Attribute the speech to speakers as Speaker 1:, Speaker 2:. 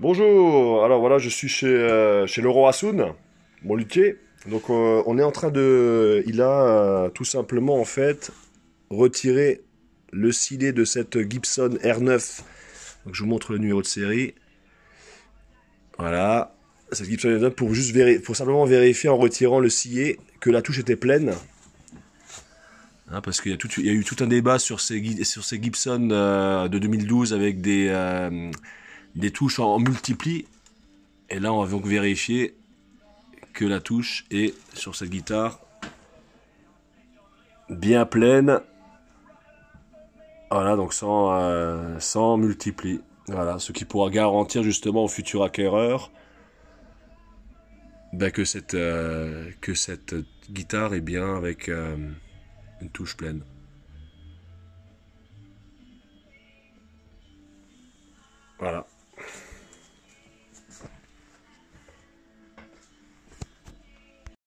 Speaker 1: Bonjour, alors voilà, je suis chez, euh, chez mon luthier. Donc euh, on est en train de... Il a euh, tout simplement en fait retiré le cilé de cette Gibson R9. Donc je vous montre le numéro de série. Voilà, cette Gibson R9 pour, juste pour simplement vérifier en retirant le cilé que la touche était pleine. Hein, parce qu'il y, a eu tout un débat sur ces, sur ces Gibson euh, de 2012 avec des des touches en, multiplie Et là, on va donc vérifier que la touche est sur cette guitare bien pleine. Voilà, donc sans, euh, sans multipli. Voilà, ce qui pourra garantir justement au futur acquéreur ben, que, cette, euh, que cette guitare est bien avec euh, une touche pleine. Voilà.